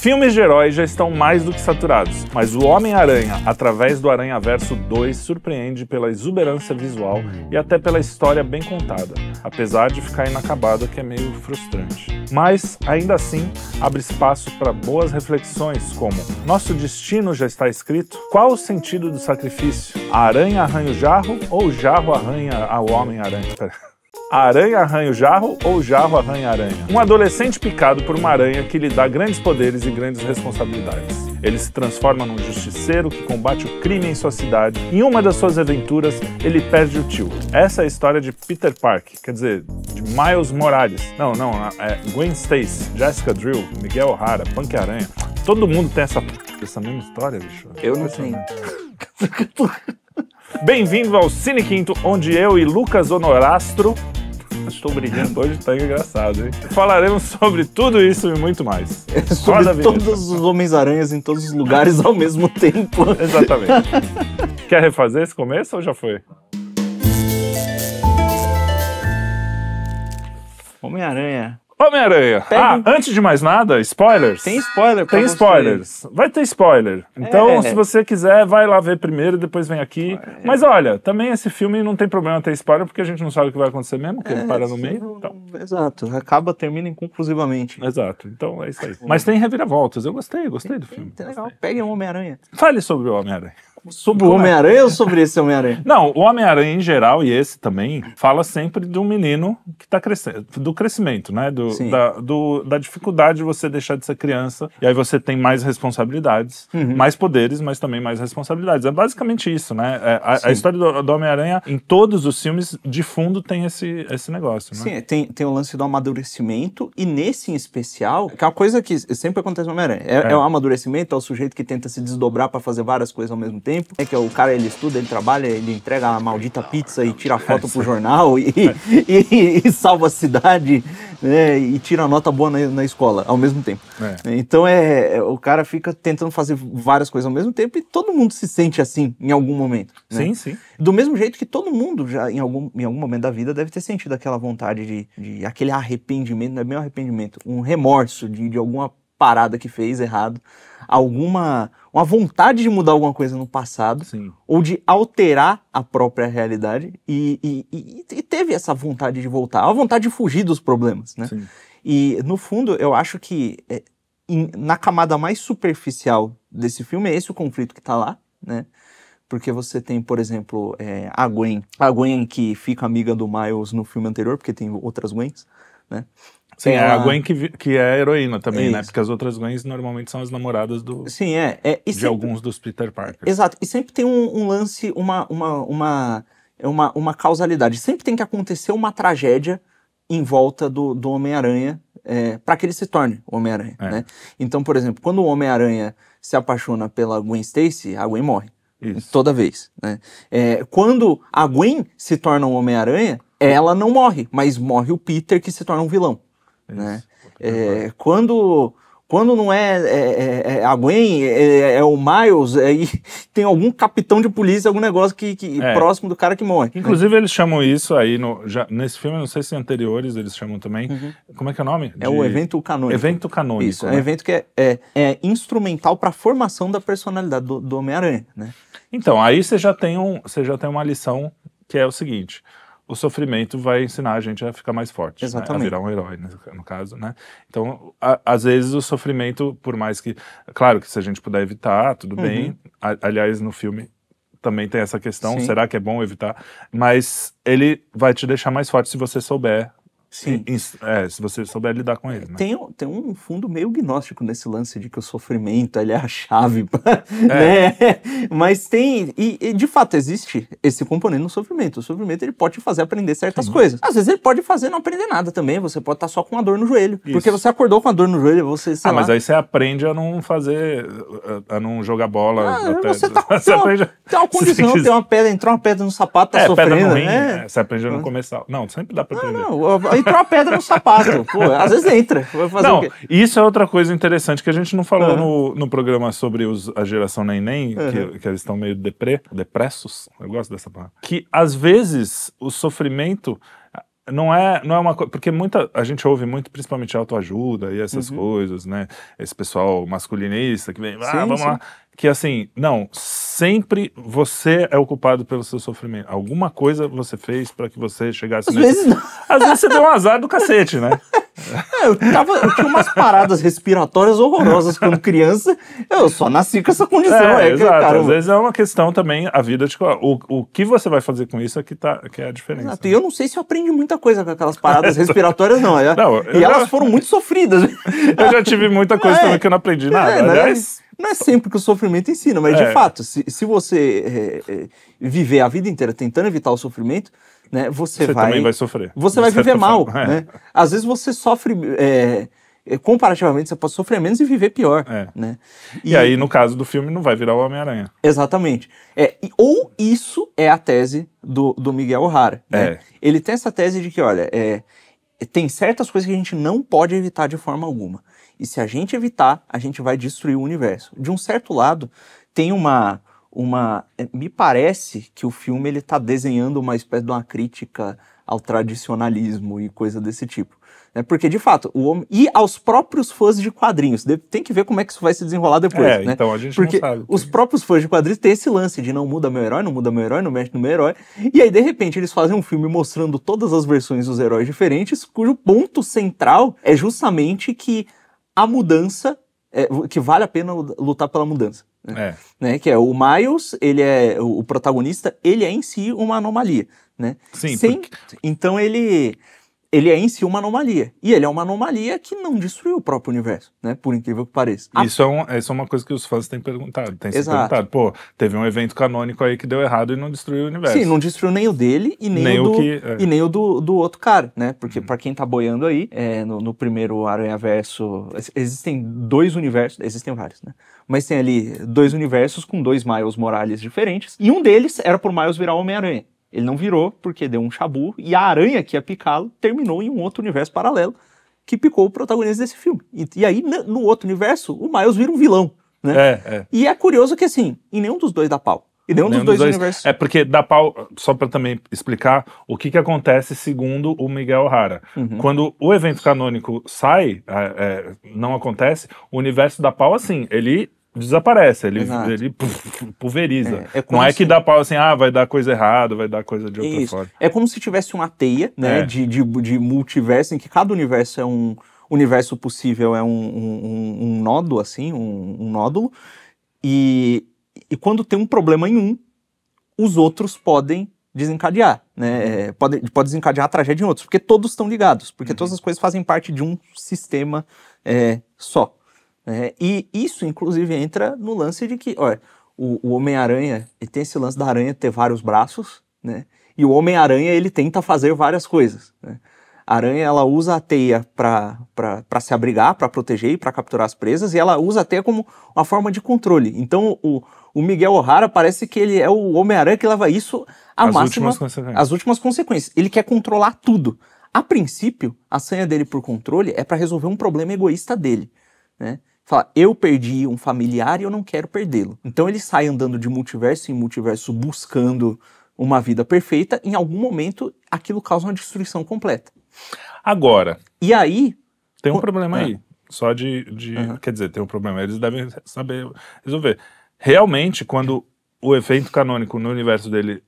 Filmes de heróis já estão mais do que saturados, mas o Homem-Aranha, através do Aranha-Verso 2, surpreende pela exuberância visual e até pela história bem contada, apesar de ficar o que é meio frustrante. Mas, ainda assim, abre espaço para boas reflexões como Nosso destino já está escrito? Qual o sentido do sacrifício? A aranha arranha o jarro ou o jarro arranha o Homem-Aranha? aranha arranha o jarro ou jarro arranha a aranha? Um adolescente picado por uma aranha que lhe dá grandes poderes e grandes responsabilidades. Ele se transforma num justiceiro que combate o crime em sua cidade. Em uma das suas aventuras, ele perde o tio. Essa é a história de Peter Park, quer dizer, de Miles Morales. Não, não, é Gwen Stacy, Jessica Drill, Miguel O'Hara, Punk Aranha. Todo mundo tem essa, essa mesma história, bicho. Eu não tenho. Bem-vindo ao Cine Quinto, onde eu e Lucas Honorastro Estou brigando hoje, tá engraçado, hein? Falaremos sobre tudo isso e muito mais. Exatamente. É, sobre Roda todos os Homens-Aranhas em todos os lugares ao mesmo tempo. Exatamente. Quer refazer esse começo ou já foi? Homem-Aranha Homem-Aranha. Ah, antes de mais nada, spoilers. Tem spoiler pra Tem você. spoilers. Vai ter spoiler. É. Então, é. se você quiser, vai lá ver primeiro, depois vem aqui. É. Mas olha, também esse filme não tem problema ter spoiler, porque a gente não sabe o que vai acontecer mesmo, que é, ele para no meio. Então. Exato. Acaba, termina inconclusivamente. Exato. Então, é isso aí. Mas tem reviravoltas. Eu gostei, gostei do filme. Legal. Peguem o Homem-Aranha. Fale sobre o Homem-Aranha sobre o é? Homem-Aranha ou sobre esse Homem-Aranha? Não, o Homem-Aranha em geral e esse também fala sempre de um menino que está crescendo, do crescimento, né? Do, da, do, da, dificuldade de você deixar de ser criança e aí você tem mais responsabilidades, uhum. mais poderes, mas também mais responsabilidades. É basicamente isso, né? É, a, a, história do, do Homem-Aranha em todos os filmes de fundo tem esse, esse negócio, né? Sim, é, tem, tem o lance do amadurecimento e nesse em especial, que é uma coisa que sempre acontece no Homem-Aranha, é, é. é o amadurecimento, é o sujeito que tenta se desdobrar para fazer várias coisas ao mesmo tempo tempo. É que o cara ele estuda, ele trabalha, ele entrega a maldita pizza e tira foto pro jornal e, é. e, e salva a cidade né, e tira nota boa na, na escola ao mesmo tempo. É. Então é, é o cara fica tentando fazer várias coisas ao mesmo tempo e todo mundo se sente assim em algum momento. Né? Sim, sim. Do mesmo jeito que todo mundo já em algum, em algum momento da vida deve ter sentido aquela vontade de, de aquele arrependimento, não é bem arrependimento, um remorso de, de alguma parada que fez errado, alguma uma vontade de mudar alguma coisa no passado Sim. ou de alterar a própria realidade e, e, e, e, teve essa vontade de voltar, a vontade de fugir dos problemas, né? Sim. E no fundo eu acho que é, in, na camada mais superficial desse filme é esse o conflito que está lá, né? Porque você tem, por exemplo, é, a Gwen, a Gwen que fica amiga do Miles no filme anterior, porque tem outras Gwens, né? Sim, é a Gwen que, que é heroína também, né? Porque as outras Gwens normalmente são as namoradas do, Sim, é. é de sempre... alguns dos Peter Parker. Exato. E sempre tem um, um lance, uma, uma, uma, uma, uma causalidade. Sempre tem que acontecer uma tragédia em volta do, do Homem-Aranha é, para que ele se torne o Homem-Aranha, é. né? Então, por exemplo, quando o Homem-Aranha se apaixona pela Gwen Stacy, a Gwen morre. Isso. Toda vez, né? É, quando a Gwen se torna um Homem-Aranha, ela não morre, mas morre o Peter que se torna um vilão. É né? É, quando quando não é, é, é, é a Gwen, é, é o Miles, é, aí tem algum capitão de polícia, algum negócio que, que próximo do cara que morre. Né? Inclusive, né? eles chamam isso aí no, já, nesse filme, não sei se anteriores eles chamam também. Uhum. Como é que é o nome? É o evento canônico. Evento canônico. Isso, né? é um né? evento que é, instrumental para a formação da personalidade do, do Homem-Aranha. Né? Então, aí você já tem um, você já tem uma lição que é o seguinte: o sofrimento vai ensinar a gente a ficar mais forte, né? a virar um herói, né, no caso, né? Então, a, às vezes o sofrimento, por mais que, claro que se a gente puder evitar, tudo uhum. bem. A, aliás, no filme também tem essa questão, Sim. será que é bom evitar? Mas ele vai te deixar mais forte se você souber Sim. É, é, se você souber lidar com ele. Né? Tem, tem um fundo meio gnóstico nesse lance de que o sofrimento é a chave. Pra, é. Né? Mas tem. E, e, de fato existe esse componente no sofrimento. O sofrimento ele pode te fazer aprender certas Sim. coisas. Às vezes ele pode fazer não aprender nada também. Você pode estar tá só com a dor no joelho. Isso. Porque você acordou com a dor no joelho, você. ah, lá... mas aí você aprende a não fazer. a, não jogar bola. Ah, Você tá com você uma, aprende... tem uma condição, tem uma pedra, entrou uma pedra no sapato, tá é, sofrendo. Pedra no rim, né? é, você aprende a não começar. Não, sempre dá pra aprender. Não, não, entrou a pedra no sapato. Pô, às vezes entra. não, isso é outra coisa interessante que a gente não falou uhum. no, no programa sobre os, a geração Neném, uhum. que, que eles estão meio deprê, depressos. Eu gosto dessa palavra. Que às vezes o sofrimento ah, não é, não é uma coisa. Porque muita, a gente ouve muito, principalmente autoajuda e essas uhum. coisas, né? Esse pessoal masculinista que vem, ah, sim, vamos sim. lá que assim, não, sempre você é o culpado pelo seu sofrimento. Alguma coisa você fez para que você chegasse Às nesse... vezes não. Às vezes você deu um azar do cacete, né? É, eu, tava, eu tinha umas paradas respiratórias horrorosas quando criança. Eu só nasci com essa condição. É, é exato. Cara, Às vezes é uma questão também, a vida, de tipo, o, o que você vai fazer com isso é que, tá, que é a diferença. Exato. Né? E eu não sei se eu aprendi muita coisa com aquelas paradas respiratórias, não. É. não e elas já... foram muito sofridas. Eu já tive muita coisa é. também que eu não aprendi nada. Né? Aliás... Né? Não é sempre que o sofrimento ensina, mas é. de fato, se, se você é, é, viver a vida inteira tentando evitar o sofrimento, né, você, você vai. Você também vai sofrer. Você vai viver mal. É. Né? Às vezes você sofre é, é, comparativamente, você pode sofrer menos e viver pior. É. Né? E, e, aí, no caso do filme, não vai virar o Homem-Aranha. Exatamente. É, ou isso é a tese do, do Miguel O'Hara. Né? É. Ele tem essa tese de que, olha, é, tem certas coisas que a gente não pode evitar de forma alguma. E se a gente evitar, a gente vai destruir o universo. De um certo lado, tem uma uma eh, me parece que o filme ele está desenhando uma espécie de uma crítica ao tradicionalismo e coisa desse tipo. Né? Porque, de fato, o homem. E aos próprios fãs de quadrinhos. Tem que ver como é que isso vai se desenrolar depois. É, né? então a gente Porque não sabe. Os próprios fãs de quadrinhos têm esse lance de não muda meu herói, não muda meu herói, não mexe no meu herói. E aí, de repente, eles fazem um filme mostrando todas as versões dos heróis diferentes, cujo ponto central é justamente que a mudança, é, que vale a pena lutar pela mudança. Né? É. Né? Que é o Miles, ele é o protagonista, ele é em si uma anomalia, né? Sim. Sem, porque... Então ele ele é em si uma anomalia. E ele é uma anomalia que não destruiu o próprio universo, né? Por incrível que pareça. A... Isso, é um, isso é uma coisa que os fãs têm perguntado, têm Exato. se perguntado. Pô, teve um evento canônico aí que deu errado e não destruiu o universo. Sim, não destruiu nem o dele e nem, nem o, do, que, é. e nem o do, do outro cara, né? Porque uhum. para quem tá boiando aí, é, no, no primeiro Aranhaverso, existem dois universos, existem vários, né? Mas tem ali dois universos com dois Miles Morales diferentes. E um deles era por Miles virar Homem-Aranha. Ele não virou porque deu um chabu e a aranha que ia picá-lo terminou em um outro universo paralelo que picou o protagonista desse filme. E, e aí, né, no outro universo, o Miles vira um vilão. Né? É, é. E é curioso que, assim, em nenhum dos dois dá pau. E nenhum, nenhum dos dois, dois, universos. É porque dá pau, só para também explicar o que, que acontece segundo o Miguel O'Hara. Uhum. Quando o evento canônico sai, é, é, não acontece, o universo dá pau assim, ele desaparece, ele, ele pulveriza. É, é não é que dá pau assim, ah, vai dar coisa errada, vai dar coisa de outra Isso. forma. É como se tivesse uma teia né, é. de, de, de, multiverso, em que cada universo é um universo possível, é um, um, um nódulo, assim, um, um nódulo. E, e quando tem um problema em um, os outros podem desencadear, né? Uhum. É, pode, pode desencadear a tragédia em outros, porque todos estão ligados, porque uhum. todas as coisas fazem parte de um sistema é, só. Né? E isso, inclusive, entra no lance de que, olha, o, o Homem-Aranha tem esse lance da aranha ter vários braços, né? E o Homem-Aranha ele tenta fazer várias coisas. Né? A aranha ela usa a teia para se abrigar, para proteger e para capturar as presas, e ela usa a teia como uma forma de controle. Então o, o Miguel O'Hara parece que ele é o Homem-Aranha que leva isso à as máxima. Últimas as últimas consequências. Ele quer controlar tudo. A princípio, a sanha dele por controle é para resolver um problema egoísta dele. Né? fala, eu perdi um familiar e eu não quero perdê-lo. Então ele sai andando de multiverso em multiverso buscando uma vida perfeita, em algum momento aquilo causa uma destruição completa. Agora. E aí. Tem um problema é. aí. Só de. de uhum. Quer dizer, tem um problema. Eles devem saber resolver. Realmente, quando o efeito canônico no universo dele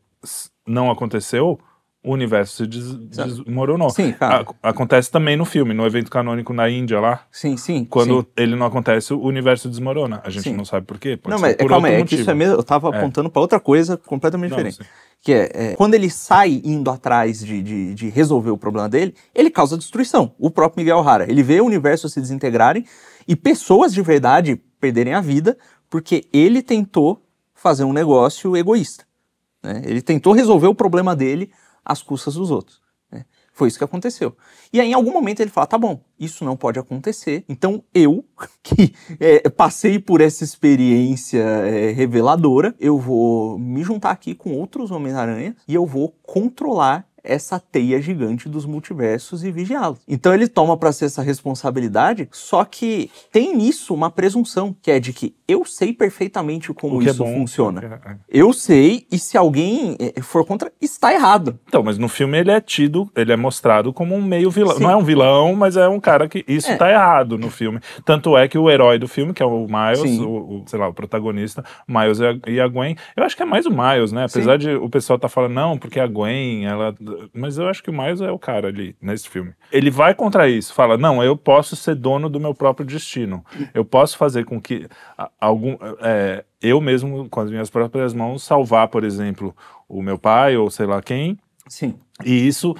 não aconteceu, o universo se des desmoronou. Sim, claro. acontece também no filme, no evento canônico na Índia lá. Sim, sim. Quando sim. ele não acontece, o universo desmorona. A gente sim. não sabe por quê. Pode não, mas por calma aí, é que isso é mesmo, eu estava é. apontando para outra coisa completamente não, diferente. Sim. Que é, é, quando ele sai indo atrás de, de, de, resolver o problema dele, ele causa destruição. O próprio Miguel Rara, Ele vê o universo se desintegrarem e pessoas de verdade perderem a vida porque ele tentou fazer um negócio egoísta. Né? Ele tentou resolver o problema dele às custas dos outros. Né? Foi isso que aconteceu. E aí, em algum momento, ele fala: tá bom, isso não pode acontecer. Então, eu, que é, passei por essa experiência é, reveladora, eu vou me juntar aqui com outros Homens-Aranha e eu vou controlar essa teia gigante dos multiversos e vigiá-los. Então ele toma para si essa responsabilidade, só que tem nisso uma presunção, que é de que eu sei perfeitamente como é isso é bom, funciona. É, é. Eu sei, e se alguém é, for contra, está errado. Então, mas no filme ele é tido, ele é mostrado como um meio vilão. Sim. Não é um vilão, mas é um cara que isso está é. errado no filme. Tanto é que o herói do filme, que é o Miles, o, o, sei lá, o protagonista, Miles e a, e a Gwen, eu acho que é mais o Miles, né? Apesar Sim. de o pessoal tá falando, não, porque a Gwen, ela mas eu acho que o Miles é o cara ali nesse filme. Ele vai contra isso, fala: não, eu posso ser dono do meu próprio destino. Eu posso fazer com que algum. É, eu mesmo, com as minhas próprias mãos, salvar, por exemplo, o meu pai ou sei lá quem. Sim. E isso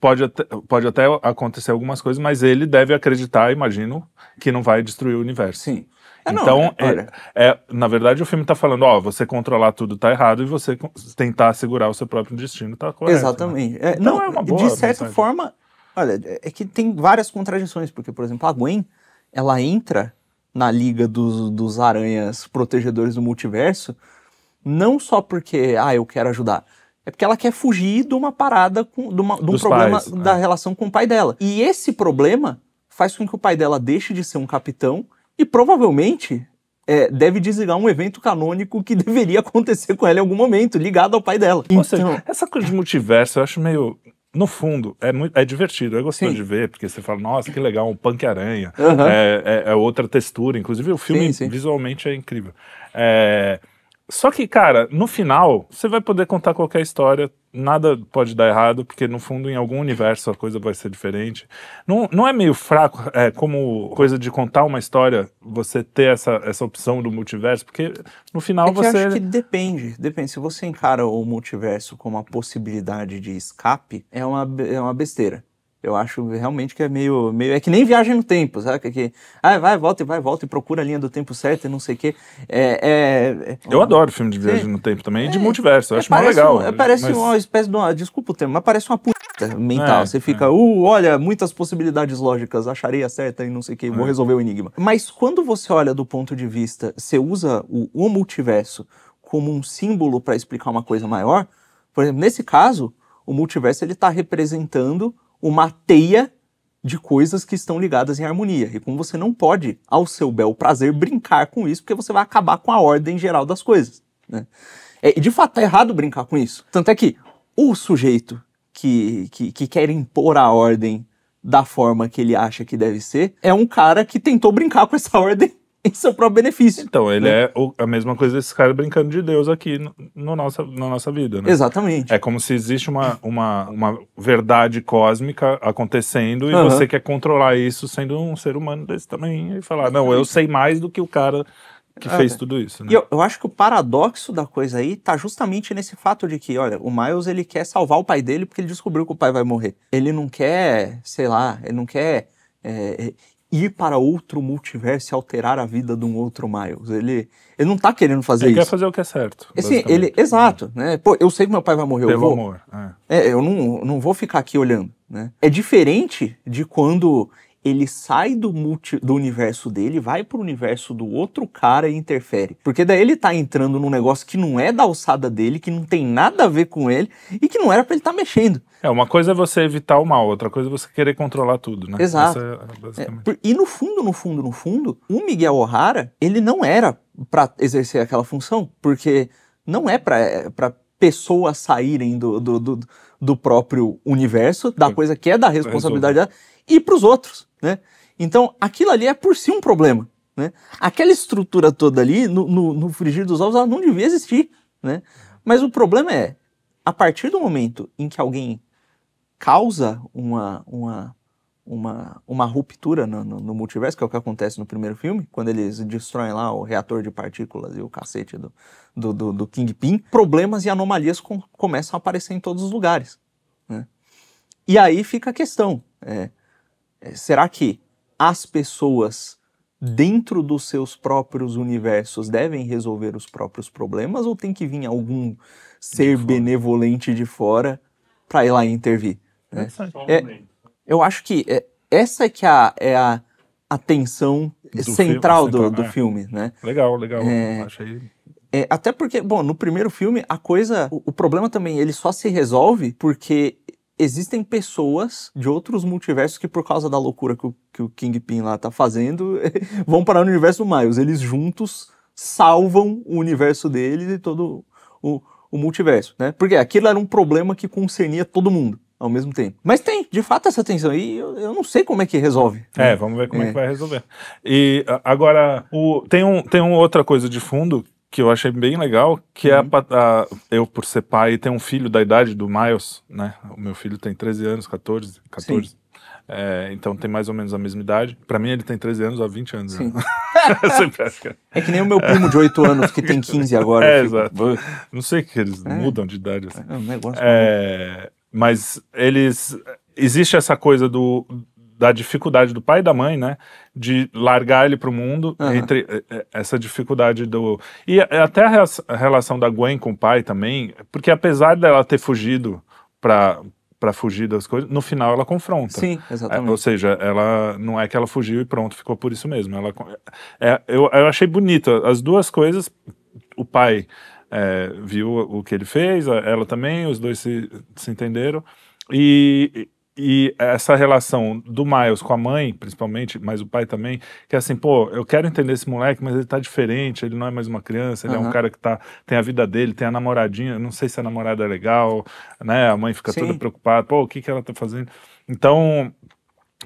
pode até, pode até acontecer algumas coisas, mas ele deve acreditar, imagino, que não vai destruir o universo. Sim. É, não, então, é, é, é, na verdade, o filme está falando, ó, você controlar tudo está errado e você tentar segurar o seu próprio destino está correto. Né? Exatamente. Né? É, então não, é uma boa. De certa mensagem. forma, olha, é que tem várias contradições, porque, por exemplo, a Gwen, ela entra na liga dos, dos aranhas protegedores do multiverso, não só porque, ah, eu quero ajudar, é porque ela quer fugir de uma parada, com, de, uma, de um problema pais, da é. relação com o pai dela. E esse problema faz com que o pai dela deixe de ser um capitão e provavelmente é, deve desligar um evento canônico que deveria acontecer com ela em algum momento, ligado ao pai dela. então... seja, essa coisa de multiverso eu acho meio. No fundo, é, muito, é divertido, é gostoso de ver, porque você fala, nossa, que legal, um punk-aranha, uhum. é, é, é, outra textura, inclusive o filme sim, sim. visualmente é incrível. É, só que, cara, no final, você vai poder contar qualquer história, nada pode dar errado, porque no fundo, em algum universo, a coisa vai ser diferente. Não, não é meio fraco é, como coisa de contar uma história, você ter essa, essa opção do multiverso, porque no final é você. Eu acho que depende, depende. Se você encara o multiverso como uma possibilidade de escape, é uma, é uma besteira. Eu acho realmente que é meio, meio. É que nem viagem no tempo, sabe? Que, ah, vai, volta e vai, volta e procura a linha do tempo certa e não sei o quê. É, é, é eu adoro filme de viagem é, no tempo também, é de é, multiverso. Eu acho mais legal. Um, parece mas... uma espécie de uma. Desculpa o termo, mas parece uma puta mental. Você fica, uh, olha, muitas possibilidades lógicas, acharei a certa e não sei o quê, vou resolver o enigma. Mas quando você olha do ponto de vista, você usa o, o multiverso como um símbolo para explicar uma coisa maior, por exemplo, nesse caso, o multiverso ele está representando uma teia de coisas que estão ligadas em harmonia. E como você não pode, ao seu bel prazer, brincar com isso, porque você vai acabar com a ordem geral das coisas. Né? É, de fato, é errado brincar com isso. Tanto é que o sujeito que, que, que quer impor a ordem da forma que ele acha que deve ser é um cara que tentou brincar com essa ordem em seu é próprio benefício. Então, ele né? é o, a mesma coisa desse cara brincando de Deus aqui no, no nossa, na nossa vida, né? Exatamente. É como se existe uma, uma, uma verdade cósmica acontecendo e uhum. você quer controlar isso sendo um ser humano desse também e falar, não, eu sei mais do que o cara que fez ah, tudo isso. Né? E eu, eu, acho que o paradoxo da coisa aí tá justamente nesse fato de que, olha, o Miles ele quer salvar o pai dele porque ele descobriu que o pai vai morrer. Ele não quer, sei lá, ele não quer. É, ir para outro multiverso e alterar a vida de um outro Miles. Ele, ele não tá querendo fazer ele isso. Ele quer fazer o que é certo. Assim, ele, exato, né? Pô, eu sei que meu pai vai morrer, Pelo eu vou. amor. É. é, eu não, não vou ficar aqui olhando, né? É diferente de quando ele sai do, multi, do universo dele, vai pro universo do outro cara e interfere. Porque daí ele tá entrando num negócio que não é da alçada dele, que não tem nada a ver com ele e que não era para ele estar tá mexendo. É, uma coisa é você evitar o mal, outra coisa é você querer controlar tudo, né? Exato. É é, e no fundo, no fundo, no fundo, o Miguel O'Hara, ele não era para exercer aquela função, porque não é para é, pessoas saírem do, do, do, do, próprio universo, da coisa que é da responsabilidade dela, e para os outros. Né? Então, aquilo ali é por si um problema. Né? Aquela estrutura toda ali, no, no, no, frigir dos ovos, ela não devia existir. Né? Mas o problema é, a partir do momento em que alguém causa uma, uma, uma, uma ruptura no, no, no multiverso, que é o que acontece no primeiro filme, quando eles destroem lá o reator de partículas e o cacete do, do, do, do Kingpin, problemas e anomalias com, começam a aparecer em todos os lugares. Né? E aí fica a questão. É, é, será que as pessoas dentro dos seus próprios universos devem resolver os próprios problemas ou tem que vir algum ser de benevolente de fora para ir lá e intervir? Né? É, eu acho que é, essa é que é a, é a, do central, filme, do, do é. filme, né? Legal, legal. Achei... até porque, bom, no primeiro filme, a coisa, o, o problema também, ele só se resolve porque existem pessoas de outros multiversos que, por causa da loucura que o, que o Kingpin lá tá fazendo, vão parar o universo do Miles. Eles juntos salvam o universo deles e todo o, o multiverso, né? Porque aquilo era um problema que concernia todo mundo ao mesmo tempo. Mas tem, de fato, essa tensão. E eu, eu não sei como é que resolve. Né? É, vamos ver como é. é que vai resolver. E agora, o, tem, um, tem uma outra coisa de fundo que eu achei bem legal, que uhum. é a, uhum. a, eu, por ser pai, ter um filho da idade do Miles, né? O meu filho tem 13 anos, 14, 14. Sim. É, então tem mais ou menos a mesma idade. Pra mim, ele tem 13 anos há 20 anos. Né? Sim. É, é que nem o meu primo de 8 anos, que tem 15 agora. É, exato. Não sei que eles é. mudam de idade assim. É um negócio. É, mas eles. Existe essa coisa do da dificuldade do pai e da mãe, né, de largar ele para o mundo, uhum. entre eh, eh, essa dificuldade do e até a relação da Gwen com o pai também, porque apesar dela ter fugido para para fugir das coisas, no final ela confronta. Sim, é, exatamente. É, ou seja, ela não é que ela fugiu e pronto, ficou por isso mesmo. Ela, é, eu, eu achei bonito as duas coisas. O pai é, viu o que ele fez, ela também, os dois se, se entenderam. E, e essa relação do Miles com a mãe, principalmente, mas o pai também, que é assim, pô, eu quero entender esse moleque, mas ele tá diferente, ele não é mais uma criança, ele uhum. é um cara que tá, tem a vida dele, tem a namoradinha, não sei se a namorada é legal, né? A mãe fica Sim. toda preocupada, pô, o que que ela tá fazendo? Então,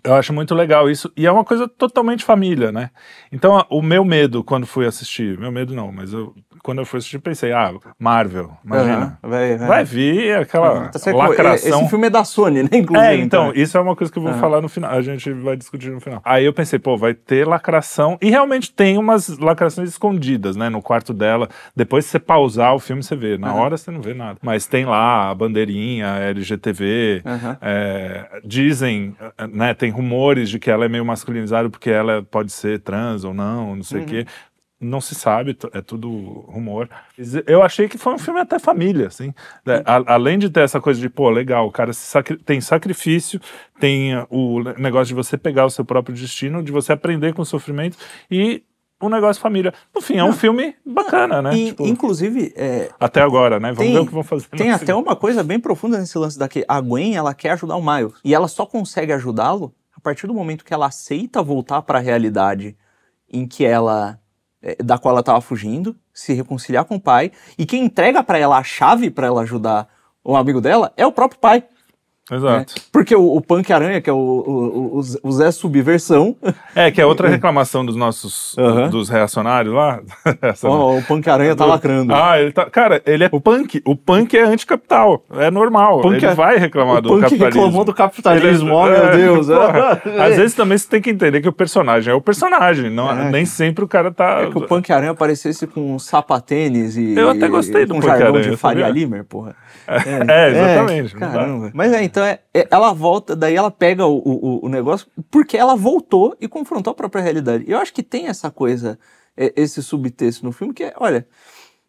eu acho muito legal isso, e é uma coisa totalmente família, né? Então, o meu medo quando fui assistir, meu medo não, mas eu quando eu fui assistir, pensei, ah, Marvel, imagina. Uhum, vai, vai. vai, vir aquela tá lacração. Esse filme é da Sony, né? Inclusive. É, então, então isso é uma coisa que eu vou uhum. falar no final. A gente vai discutir no final. Aí eu pensei, pô, vai ter lacração. E realmente tem umas lacrações escondidas, né? No quarto dela. Depois, se você pausar o filme, você vê. Na uhum. hora, você não vê nada. Mas tem lá a bandeirinha, LGTV. É, dizem, né? Tem rumores de que ela é meio masculinizada porque ela pode ser trans ou não, não sei o uhum. quê não se sabe, é tudo rumor. Eu achei que foi um filme até família, assim. Né? A, além de ter essa coisa de, pô, legal, o cara sacri tem sacrifício, tem uh, o negócio de você pegar o seu próprio destino, de você aprender com o sofrimento e um negócio família. No fim, é um filme bacana, né? E, tipo, inclusive. É, até agora, né? Vamos tem, ver o que vão fazer. Tem até uma coisa bem profunda nesse lance daqui. A Gwen, ela quer ajudar o Miles. E ela só consegue ajudá-lo a partir do momento que ela aceita voltar para a realidade em que ela eh, da qual ela estava fugindo, se reconciliar com o pai, e quem entrega para ela a chave para ela ajudar o amigo dela é o próprio pai. Né? Exato. Né? Porque o, o, Punk Aranha, que é o, o, o, Zé Subversão. É, que é outra uhum. reclamação dos nossos dos reacionários lá. oh, o Punk Aranha tá lacrando. Ah, ele tá. Cara, ele é o punk. O punk é anticapital. É normal. Punk ele é... vai reclamar do punk capitalismo. reclamou do capitalismo, ele... oh, meu é, Deus. É. às vezes também você tem que entender que o personagem é o personagem. Não, é, Nem sempre o cara tá. É que o Punk Aranha aparecesse com um sapatênis e. Eu até gostei e, do um Punk Aranha. de Faria Limer, porra. É, é exatamente. Caramba. Mas é, então então é, é, ela volta, daí ela pega o, o, o, negócio, porque ela voltou e confrontou a própria realidade. Eu acho que tem essa coisa, é, esse subtexto no filme, que é, olha,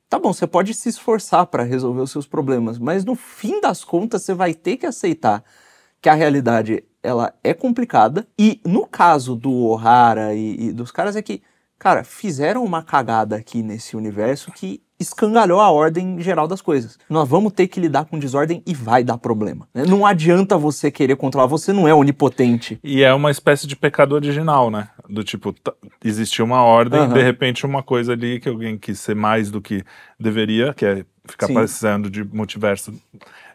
tá bom, você pode se esforçar para resolver os seus problemas, mas no fim das contas você vai ter que aceitar que a realidade ela é complicada. E no caso do O'Hara e, e dos caras é que, cara, fizeram uma cagada aqui nesse universo que escangalhou a ordem geral das coisas. Nós vamos ter que lidar com desordem e vai dar problema. Né? Não adianta você querer controlar, você não é onipotente. E é uma espécie de pecado original, né? Do tipo, existia uma ordem, uhum. de repente uma coisa ali que alguém quis ser mais do que deveria, que é ficar Sim. de multiverso,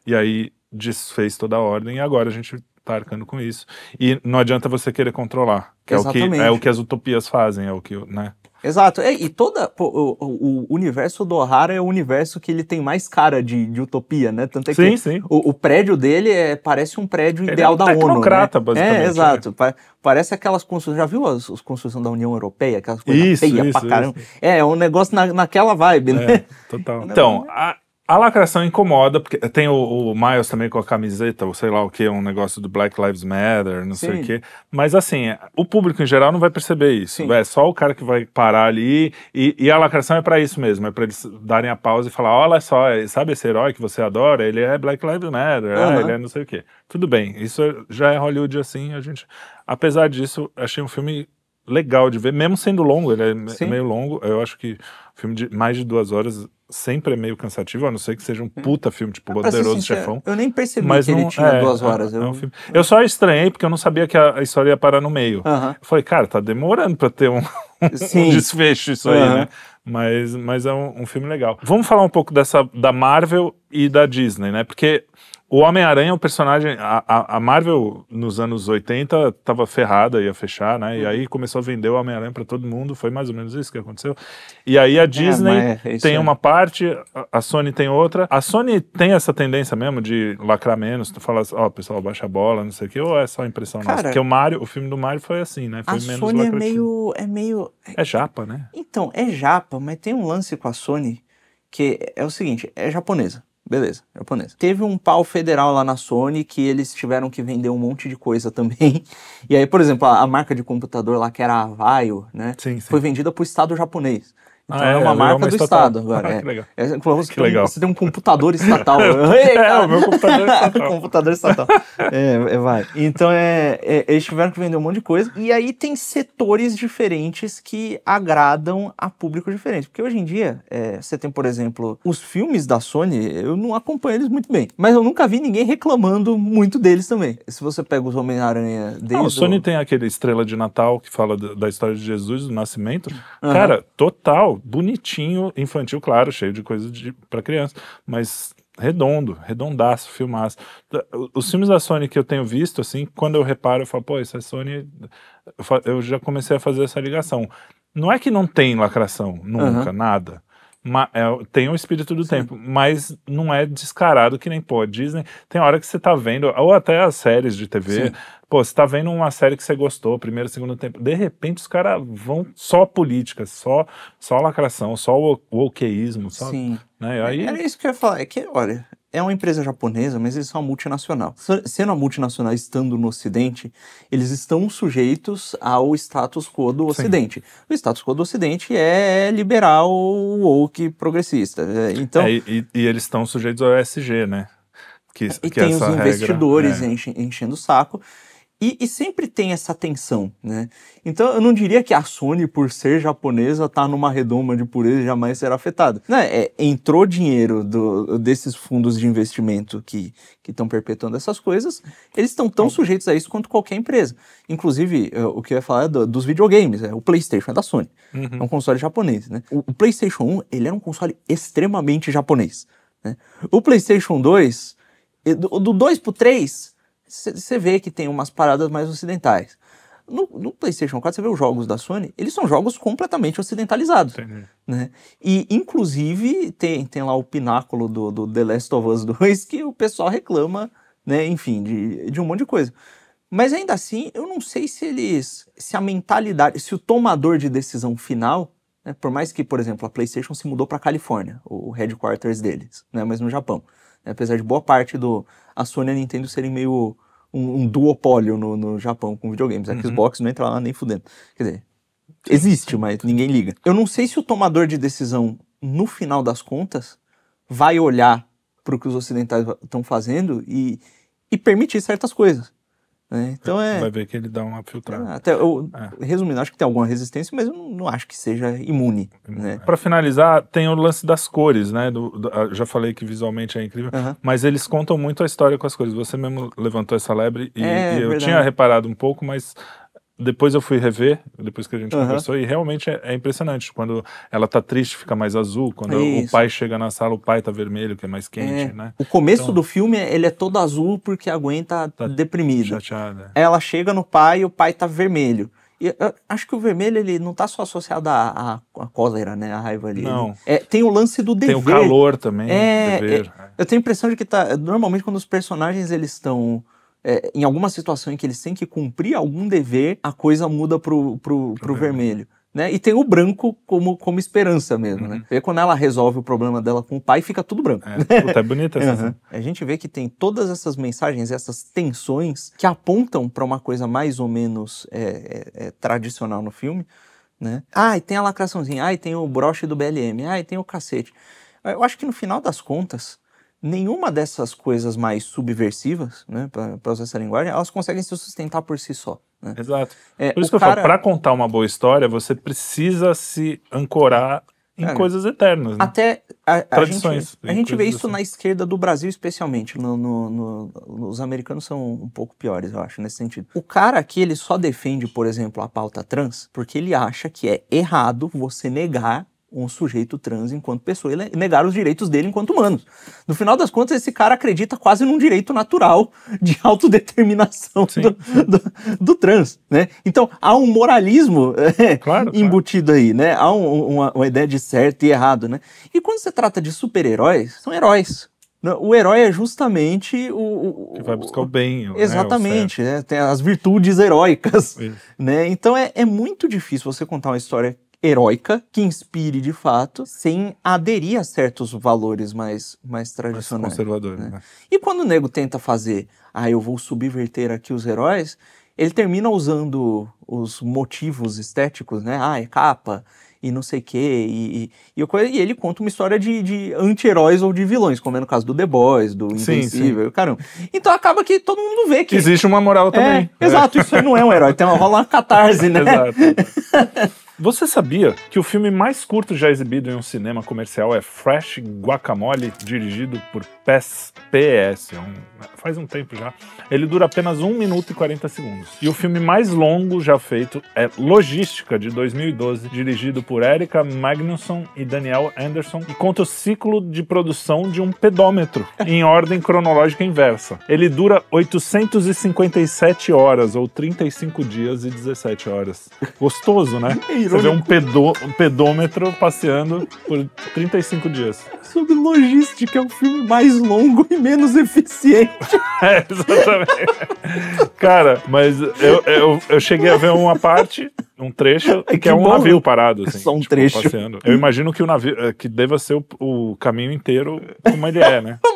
e aí desfez toda a ordem e agora a gente tá arcando com isso. E não adianta você querer controlar, que é o que, é o que as utopias fazem, é o que, né? Exato. E, é, e toda o, o, universo do O'Hara é o universo que ele tem mais cara de, de utopia, né? Tanto é sim, que sim. O, o, prédio dele é, parece um prédio ele é ideal é um da ONU. Né? basicamente. É, exato. Né? parece aquelas construções. Já viu as, as construções da União Europeia? Aquelas coisas isso, feias pra caramba. Isso. É, é um negócio na, naquela vibe, né? É, total. então, a, a lacração incomoda, porque tem o, o, Miles também com a camiseta, ou sei lá o que, um negócio do Black Lives Matter, não Sim. sei o que. Mas assim, o público em geral não vai perceber isso. Sim. É só o cara que vai parar ali. E, e a lacração é para isso mesmo, é para eles darem a pausa e falar: olha só, é, sabe esse herói que você adora? Ele é Black Lives Matter, uhum. ah, ele é não sei o que. Tudo bem, isso é, já é Hollywood assim, a gente. Apesar disso, achei um filme legal de ver, mesmo sendo longo, ele é Sim. meio longo, eu acho que Filme de mais de duas horas sempre é meio cansativo, a não ser que seja um puta filme, tipo é Poderoso sincero, Chefão. Eu nem percebi mas que não, ele tinha é, duas é, horas. É, eu... É um eu só estranhei porque eu não sabia que a, a história ia parar no meio. Uh -huh. falei, cara, tá demorando pra ter um, um desfecho isso uh -huh. aí, né? Mas, mas é um, um filme legal. Vamos falar um pouco dessa da Marvel e da Disney, né? Porque o Homem-Aranha é um personagem. A, a, Marvel, nos anos 80, estava ferrada, ia fechar, né? E aí começou a vender o Homem-Aranha para todo mundo. Foi mais ou menos isso que aconteceu. E aí a é, Disney é, é tem uma parte, a, Sony tem outra. A Sony tem essa tendência mesmo de lacrar menos. Tu fala, ó, oh, pessoal, baixa a bola, não sei o quê. Ou é só impressão Cara, nossa? Porque o Mario, o filme do Mario foi assim, né? Foi a menos Sony é meio, é meio é, é japa, né? Então, é japa, mas tem um lance com a Sony que é o seguinte, é japonesa. Beleza, japonesa. Teve um pau federal lá na Sony que eles tiveram que vender um monte de coisa também. E aí, por exemplo, a, a marca de computador lá que era a Vaio, né? Sim, sim. Foi vendida pro estado japonês. Então ah, é, é uma marca do estatal. Estado agora. Ah, é. que legal. É, você, que tem, legal. você tem um computador estatal. É, é, o meu computador estatal. computador estatal. É, vai. Então, é, eles tiveram que vender um monte de coisa. E aí tem setores diferentes que agradam a públicos diferentes. Porque hoje em dia, você tem, por exemplo, os filmes da Sony, eu não acompanho eles muito bem. Mas eu nunca vi ninguém reclamando muito deles também. Se você pega os Homem-Aranha deles... Não, o Sony tem aquele Estrela de Natal que fala da história de Jesus, do nascimento. Uhum. Cara, total bonitinho, infantil, claro, cheio de coisa de, para criança, mas redondo, redondaço, filmaço. Os filmes da Sony que eu tenho visto, assim, quando eu reparo, eu falo, pô, essa é Sony. Eu já comecei a fazer essa ligação. Não é que não tem lacração, nunca, uhum. nada. Ma é, tem o um espírito do Sim. tempo, mas não é descarado que nem pô. Disney, tem hora que você tá vendo, ou até as séries de TV, Sim. Pô, você tá vendo uma série que você gostou, primeiro, segundo tempo. De repente os caras vão só política, só, só lacração, só o wokeísmo, só. Sim. Né? Aí... Era isso que eu ia falar. É que, olha, é uma empresa japonesa, mas eles são uma multinacional. Sendo a multinacional estando no Ocidente, eles estão sujeitos ao status quo do Ocidente. Sim. O status quo do Ocidente é liberal, woke, progressista. É, então... É, e, e eles estão sujeitos ao ESG, né? Que, é, e que tem os investidores regra, é. enchendo o saco. E, e, sempre tem essa tensão, né? Então eu não diria que a Sony, por ser japonesa, tá numa redoma de pureza e jamais será afetada. Né? É, entrou dinheiro do, desses fundos de investimento que estão perpetuando essas coisas, eles estão tão sujeitos a isso quanto qualquer empresa. Inclusive, é, o que eu ia falar é do, dos videogames, é, o PlayStation é da Sony, uhum. é um console japonês, né? O, o PlayStation 1, ele era um console extremamente japonês, né? O PlayStation 2, do, do 2 pro 3 você vê que tem umas paradas mais ocidentais. No, no, PlayStation 4, você vê os jogos da Sony, eles são jogos completamente ocidentalizados. Né? E, inclusive, tem, tem lá o pináculo do, do, The Last of Us 2 que o pessoal reclama, né? enfim, de, de um monte de coisa. Mas ainda assim, eu não sei se eles. Se a mentalidade. Se o tomador de decisão final. Né? por mais que, por exemplo, a PlayStation se mudou para Califórnia, o headquarters deles, né, mas no Japão. Apesar de boa parte do. A Sony e a Nintendo serem meio. Um, um duopólio no, no Japão com videogames. A é uhum. Xbox não entra lá nem fudendo. Quer dizer, existe, mas ninguém liga. Eu não sei se o tomador de decisão, no final das contas, vai olhar para o que os ocidentais estão fazendo e, e permitir certas coisas. Né? Então é. Vai ver que ele dá uma filtrada. Ah, até eu, é. Resumindo, acho que tem alguma resistência, mas eu não, não acho que seja imune. Né? É. Para finalizar, tem o lance das cores, né? Do, do, ah, já falei que visualmente é incrível, uh -huh. mas eles contam muito a história com as cores. Você mesmo levantou essa lebre e, é, e eu verdade. tinha reparado um pouco, mas depois eu fui rever, depois que a gente uhum. conversou, e realmente é, é, impressionante. Quando ela tá triste, fica mais azul. Quando é o pai chega na sala, o pai tá vermelho, que é mais é. quente, é. né? O começo então, do filme, ele é todo azul porque a Gwen tá, tá deprimida. Chateada. É. Ela chega no pai e o pai tá vermelho. E, acho que o vermelho ele não está só associado à, cólera, né? A raiva ali. Não. É, tem o lance do dever. Tem o calor também. É, é, é, eu tenho a impressão de que tá. Normalmente, quando os personagens eles estão é, em alguma situação em que eles têm que cumprir algum dever, a coisa muda pro, pro, pro vermelho. Né? E tem o branco como, como esperança mesmo, né? uhum. né? Vê quando ela resolve o problema dela com o pai, fica tudo branco. É, bonito puta, é bonita essa. Uhum. A gente vê que tem todas essas mensagens, essas tensões que apontam para uma coisa mais ou menos é, é, é tradicional no filme, né? Ah, e tem a lacraçãozinha, ah, e tem o broche do BLM, ah, e tem o cacete. Eu acho que no final das contas, nenhuma dessas coisas mais subversivas, né, para usar essa linguagem, elas conseguem se sustentar por si só. Né? Exato. É, por isso que eu falo, para contar uma boa história, você precisa se ancorar em cara, coisas eternas. Né? Até a, A gente, a gente vê assim. isso assim. na esquerda do Brasil, especialmente. No, no, no, os americanos são um pouco piores, eu acho, nesse sentido. O cara aqui, ele só defende, por exemplo, a pauta trans porque ele acha que é errado você negar um sujeito trans enquanto pessoa e negar os direitos dele enquanto humanos. No final das contas, esse cara acredita quase num direito natural de autodeterminação do, do, do, trans, né? Então, há um moralismo é, claro, embutido claro. aí, né? Há um, uma, uma ideia de certo e errado, né? E quando se trata de super-heróis, são heróis, né? o herói é justamente o. o que vai buscar o bem. O, exatamente, né, o né, tem as virtudes heróicas. Né? Então é, é muito difícil você contar uma história heróica, que inspire de fato, sem aderir a certos valores mais, mais tradicionais. Mais conservadores, né? né? E quando o nego tenta fazer, ah, eu vou subverter aqui os heróis, ele termina usando os motivos estéticos, né? Ah, é capa, e não sei o quê, e, e, e, ele conta uma história de, de anti-heróis ou de vilões, como é no caso do The Boys, do Invencível, sim, caramba. Então acaba que todo mundo vê que... Existe uma moral é, também. É, é. Exato, isso aí não é um herói, então rola uma catarse, né? exato. Você sabia que o filme mais curto já exibido em um cinema comercial é Fresh Guacamole, dirigido por PES, PS, é um, faz um tempo já. Ele dura apenas 1 minuto e 40 segundos. E o filme mais longo já feito é Logística, de 2012, dirigido por Erika Magnusson e Daniel Anderson, e conta o ciclo de produção de um pedômetro, em ordem cronológica inversa. Ele dura 857 horas, ou 35 dias e 17 horas. Gostoso, né? Você vê um, pedô, um pedômetro passeando por 35 dias. Sobre logística, é o filme mais longo e menos eficiente. é, exatamente. Cara, mas eu, eu, eu cheguei a ver uma parte um trecho que, é que é um bom. Né? navio parado, assim. Só um tipo, trecho. Passeando. Eu imagino que o navio, eh, que deva ser o, o caminho inteiro como ele é, né?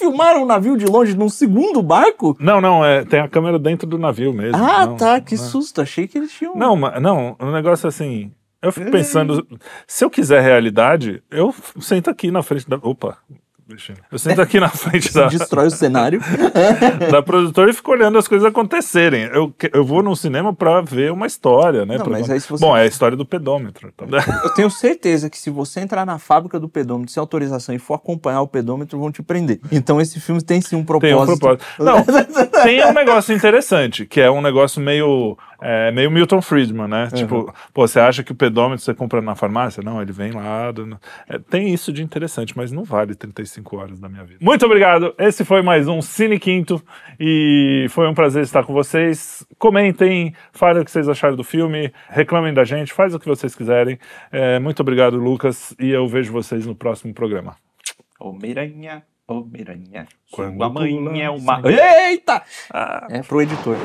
filmaram o navio de longe num segundo barco? Não, não, é, tem a câmera dentro do navio mesmo. Ah, não, tá, que não. É. susto, achei que eles tinham. Não, não, um negócio é assim. Eu fico pensando, se eu quiser realidade, eu sento aqui na frente da. Opa, eu sento aqui na frente da. Destrói o cenário. da produtora e fico olhando as coisas acontecerem. Eu, eu vou num cinema pra ver uma história, né? Não, mas aí se você... Bom, é a história do pedômetro. Então... eu tenho certeza que se você entrar na fábrica do pedômetro sem autorização e for acompanhar o pedômetro, vão te prender. Então esse filme tem sim um propósito. Tem um propósito. Não, tem um negócio interessante, que é um negócio meio é meio Milton Friedman, né? Uhum. Tipo, pô, você acha que o pedômetro você compra na farmácia? Não, ele vem lá. Do... É, tem isso de interessante, mas não vale 35 horas da minha vida. Muito obrigado. Esse foi mais um Cine Quinto e foi um prazer estar com vocês. Comentem, falem o que vocês acharam do filme, reclamem da gente, faz o que vocês quiserem. É, muito obrigado, Lucas, e eu vejo vocês no próximo programa. Ô, Miranha. Ô, Miranha. Quando Sua mãe é uma. Eita! Ah. É pro editor.